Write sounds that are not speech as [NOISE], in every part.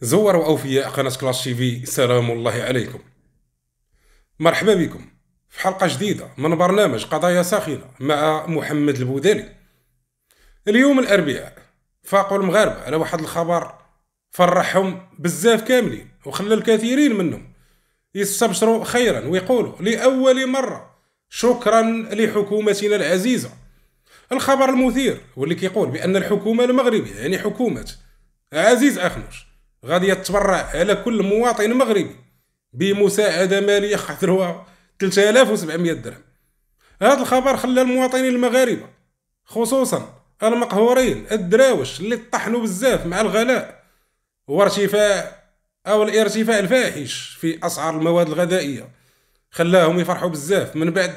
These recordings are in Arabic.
زوروا أوفياء قناة كلاش تي في سلام الله عليكم مرحبا بكم في حلقة جديدة من برنامج قضايا ساخنة مع محمد البوداني اليوم الأربعاء فاقوا المغاربة على واحد الخبر فرحهم بزاف كاملين وخلى الكثيرين منهم يستبشروا خيرا ويقولوا لأول مرة شكرا لحكومتنا العزيزة الخبر المثير واللي كيقول بأن الحكومة المغربية يعني حكومة عزيز أخنوش غادي يتبرع على كل مواطن مغربي بمساعدة مالية قدرها 3700 درهم هذا الخبر خلى المواطنين المغاربة خصوصا المقهورين الدراوش اللي طحنوا بزاف مع الغلاء وارتفاع او الارتفاع الفاحش في اسعار المواد الغذائيه خلاهم يفرحوا بزاف من بعد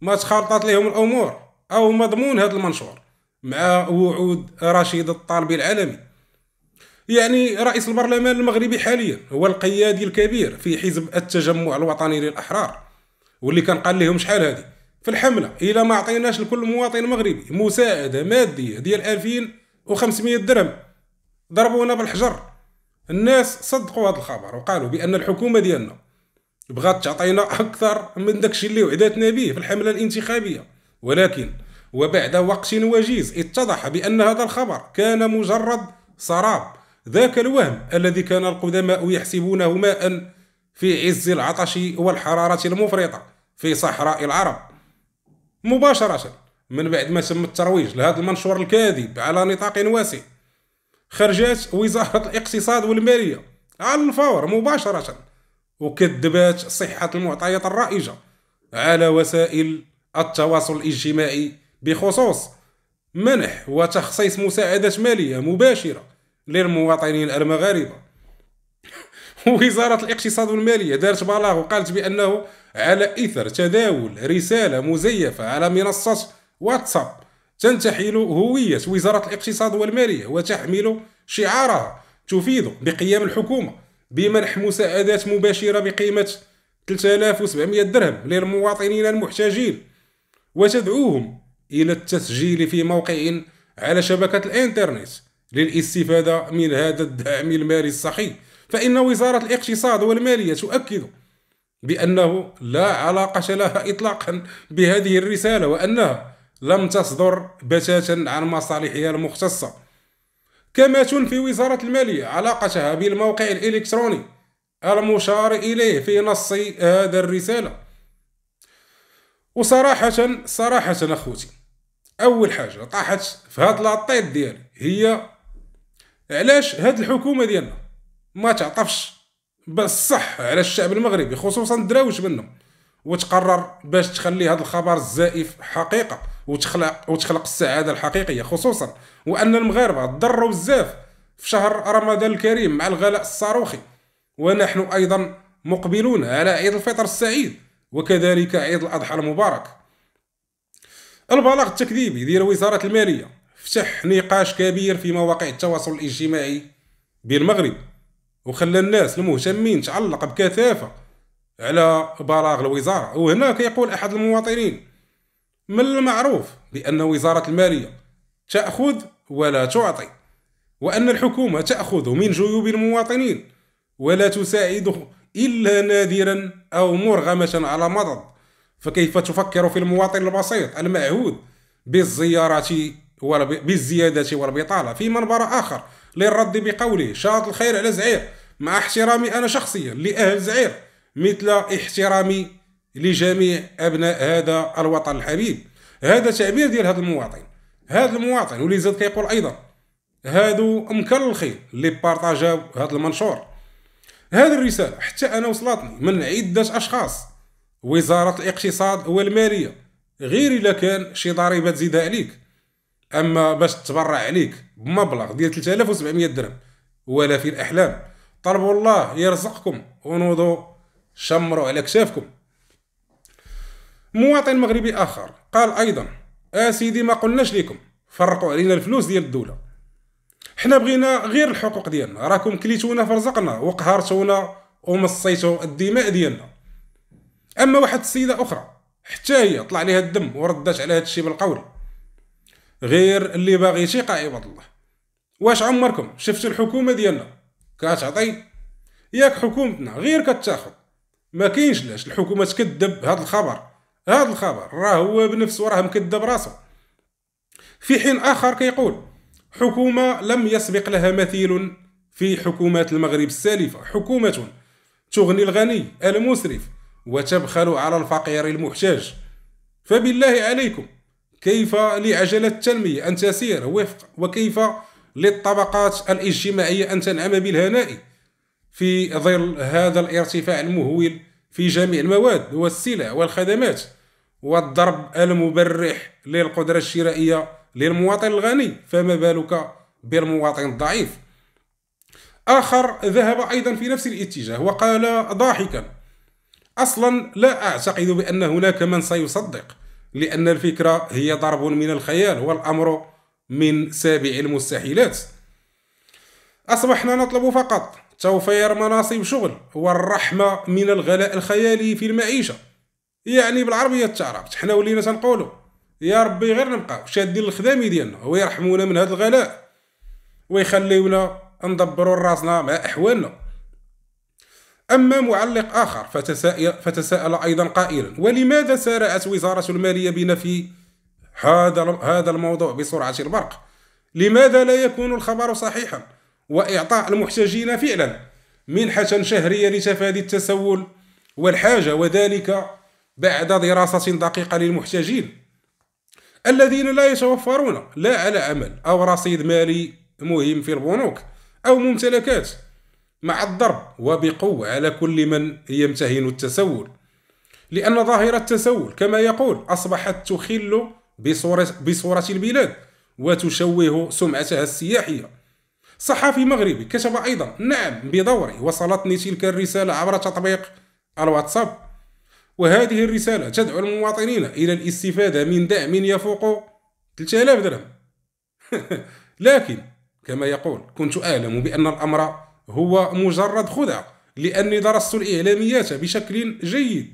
ما تخالطت لهم الامور او مضمون هذا المنشور مع وعود رشيد الطالبي العالمي يعني رئيس البرلمان المغربي حاليا هو القيادي الكبير في حزب التجمع الوطني للأحرار واللي كان قال لهم شحال هذه في الحملة إلى ما عطيناش لكل مواطن مغربي مساعدة مادية ديال 2500 درهم ضربونا بالحجر الناس صدقوا هذا الخبر وقالوا بأن الحكومة ديالنا بغات تعطينا أكثر من داكشي اللي وعدتنا به في الحملة الانتخابية ولكن وبعد وقت وجيز اتضح بأن هذا الخبر كان مجرد سراب ذاك الوهم الذي كان القدماء يحسبونه ماء في عز العطش والحرارة المفرطة في صحراء العرب مباشرة من بعد ما تم الترويج لهذا المنشور الكاذب على نطاق واسع خرجت وزارة الاقتصاد والمالية على الفور مباشرة وكذبات صحة المعطيات الرائجة على وسائل التواصل الاجتماعي بخصوص منح وتخصيص مساعدة مالية مباشرة للمواطنين المغاربه [LAUGHS] وزاره الاقتصاد والماليه دارت بلاغ وقالت بانه على اثر تداول رساله مزيفه على منصه واتساب تنتحل هويه وزاره الاقتصاد والماليه وتحمل شعارها تفيد بقيام الحكومه بمنح مساعدات مباشره بقيمه 3700 درهم للمواطنين المحتاجين وتدعوهم الى التسجيل في موقع على شبكه الانترنت للاستفادة من هذا الدعم المالي الصحي فإن وزارة الاقتصاد والمالية تؤكد بأنه لا علاقة لها إطلاقا بهذه الرسالة وأنها لم تصدر بتاتا عن مصالحها المختصة كما تنفي وزارة المالية علاقتها بالموقع الإلكتروني المشار إليه في نص هذا الرسالة وصراحة صراحة أخوتي أول حاجة طاحت في هاد الطيط ديالي هي علاش هاد الحكومه ديالنا ما تعطفش بصح على الشعب المغربي خصوصا الدراويش منهم وتقرر باش تخلي هذا الخبر الزائف حقيقه وتخلق وتخلق السعاده الحقيقيه خصوصا وان المغاربه ضروا بزاف في شهر رمضان الكريم مع الغلاء الصاروخي ونحن ايضا مقبلون على عيد الفطر السعيد وكذلك عيد الاضحى المبارك البلاغ التكذيبي ديال وزاره الماليه فتح نقاش كبير في مواقع التواصل الاجتماعي بالمغرب وخلى الناس المهتمين تعلق بكثافه على براغ الوزاره وهنا كيقول احد المواطنين من المعروف بان وزاره الماليه تاخذ ولا تعطي وان الحكومه تاخذ من جيوب المواطنين ولا تساعده الا نادرا او مرغمه على مضض فكيف تفكر في المواطن البسيط المعهود بالزياره بالزيادة والبطاله في منبر آخر للرد بقوله شاط الخير على زعير مع احترامي أنا شخصيا لأهل زعير مثل احترامي لجميع أبناء هذا الوطن الحبيب هذا تعبير ديال هذا المواطن هذا المواطن واللي زاد كيقول أيضا هادو الخير اللي بارطاجاو هذا المنشور هذه الرسالة حتى أنا وصلتني من عدة أشخاص وزارة الاقتصاد والمالية غير إلا كان شي ضريبة تزيدها عليك اما باش تبرع عليك بمبلغ ديال 3700 درهم ولا في الاحلام طلبوا الله يرزقكم ونوضوا شمروا على كشافكم مواطن مغربي اخر قال ايضا اسيدي آه ما قلناش لكم فرقوا علينا الفلوس ديال الدوله حنا بغينا غير الحقوق ديالنا راكم كليتونا فرزقنا وقهرتونا ومصيتو الدماء ديالنا اما واحد السيده اخرى حتى هي طلع عليها الدم وردات على هذا الشيء بالقول غير اللي باغي شي عباد الله واش عمركم شفت الحكومه ديالنا كتعطي ياك حكومتنا غير كتاخذ ما كاينش لاش الحكومه تكذب هذا الخبر هذا الخبر راه هو بنفسه راه مكذب راسه في حين اخر كيقول حكومه لم يسبق لها مثيل في حكومات المغرب السالفه حكومه تغني الغني المسرف وتبخل على الفقير المحتاج فبالله عليكم كيف لعجلة التنمية أن تسير وفق وكيف للطبقات الاجتماعية أن تنعم بالهناء في ظل هذا الارتفاع المهول في جميع المواد والسلع والخدمات والضرب المبرح للقدرة الشرائية للمواطن الغني فما بالك بالمواطن الضعيف آخر ذهب أيضا في نفس الاتجاه وقال ضاحكا أصلا لا أعتقد بأن هناك من سيصدق لأن الفكرة هي ضرب من الخيال والأمر من سابع المستحيلات أصبحنا نطلب فقط توفير مناصب شغل والرحمة من الغلاء الخيالي في المعيشة يعني بالعربية تعرفت حنا ولينا تنقولوا يا ربي غير نبقاو شادين الخدامي ديالنا ويرحمونا من هذا الغلاء ويخليونا ندبروا راسنا مع احوالنا أما معلق آخر فتسائل, فتساءل أيضا قائلا ولماذا سارعت وزارة المالية بنفي هذا هذا الموضوع بسرعة البرق لماذا لا يكون الخبر صحيحا وإعطاء المحتاجين فعلا منحة شهرية لتفادي التسول والحاجة وذلك بعد دراسة دقيقة للمحتاجين الذين لا يتوفرون لا على عمل أو رصيد مالي مهم في البنوك أو ممتلكات مع الضرب وبقوة على كل من يمتهن التسول لأن ظاهرة التسول كما يقول أصبحت تخل بصورة, بصورة البلاد وتشوه سمعتها السياحية صحفي مغربي كتب أيضا نعم بدوري وصلتني تلك الرسالة عبر تطبيق الواتساب وهذه الرسالة تدعو المواطنين إلى الاستفادة من دعم يفوق 3000 درهم [LAUGHS] لكن كما يقول كنت أعلم بأن الأمر هو مجرد خدعة لأني درست الإعلاميات بشكل جيد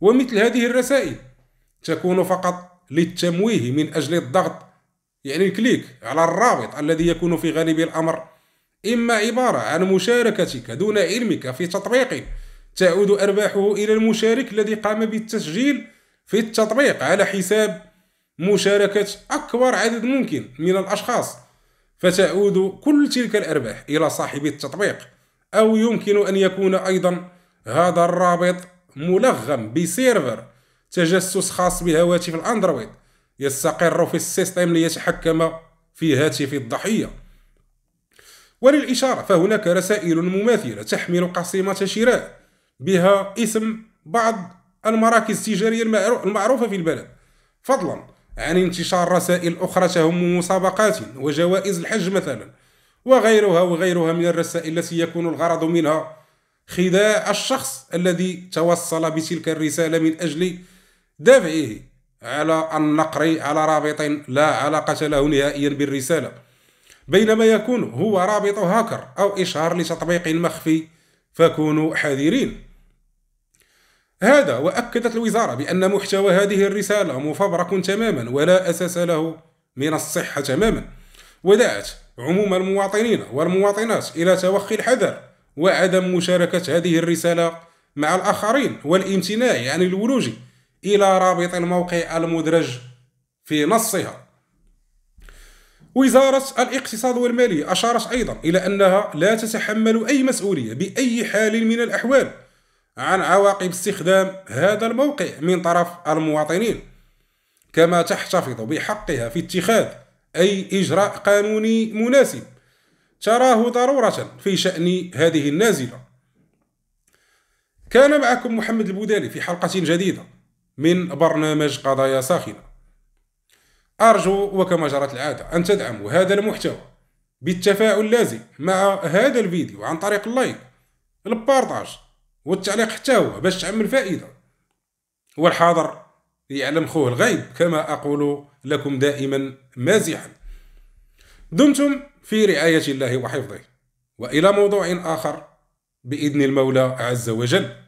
ومثل هذه الرسائل تكون فقط للتمويه من أجل الضغط يعني الكليك على الرابط الذي يكون في غالب الأمر إما عبارة عن مشاركتك دون علمك في تطبيق تعود أرباحه إلى المشارك الذي قام بالتسجيل في التطبيق على حساب مشاركة أكبر عدد ممكن من الأشخاص فتعود كل تلك الأرباح إلى صاحب التطبيق أو يمكن أن يكون أيضا هذا الرابط ملغم بسيرفر تجسس خاص بهواتف الأندرويد يستقر في السيستم ليتحكم في هاتف الضحية وللإشارة فهناك رسائل مماثلة تحمل قصيمة شراء بها اسم بعض المراكز التجارية المعروفة في البلد فضلا عن انتشار رسائل أخرى تهم مسابقات وجوائز الحج مثلا وغيرها وغيرها من الرسائل التي يكون الغرض منها خداع الشخص الذي توصل بتلك الرسالة من أجل دفعه على النقر على رابط لا علاقة له نهائيا بالرسالة بينما يكون هو رابط هاكر أو إشهار لتطبيق مخفي فكونوا حذرين هذا وأكدت الوزارة بأن محتوى هذه الرسالة مفبرك تماما ولا أساس له من الصحة تماما ودعت عموم المواطنين والمواطنات إلى توخي الحذر وعدم مشاركة هذه الرسالة مع الآخرين والامتناع عن الولوج إلى رابط الموقع المدرج في نصها وزارة الاقتصاد والمالية أشارت أيضا إلى أنها لا تتحمل أي مسؤولية بأي حال من الأحوال عن عواقب استخدام هذا الموقع من طرف المواطنين كما تحتفظ بحقها في اتخاذ أي إجراء قانوني مناسب تراه ضرورة في شأن هذه النازلة كان معكم محمد البودالي في حلقة جديدة من برنامج قضايا ساخنة أرجو وكما جرت العادة أن تدعموا هذا المحتوى بالتفاعل اللازم مع هذا الفيديو عن طريق اللايك البارتاج والتعليق حتى هو باش تعمل فائده هو الحاضر يعلم خوه الغيب كما اقول لكم دائما مازحا دمتم في رعايه الله وحفظه والى موضوع اخر باذن المولى عز وجل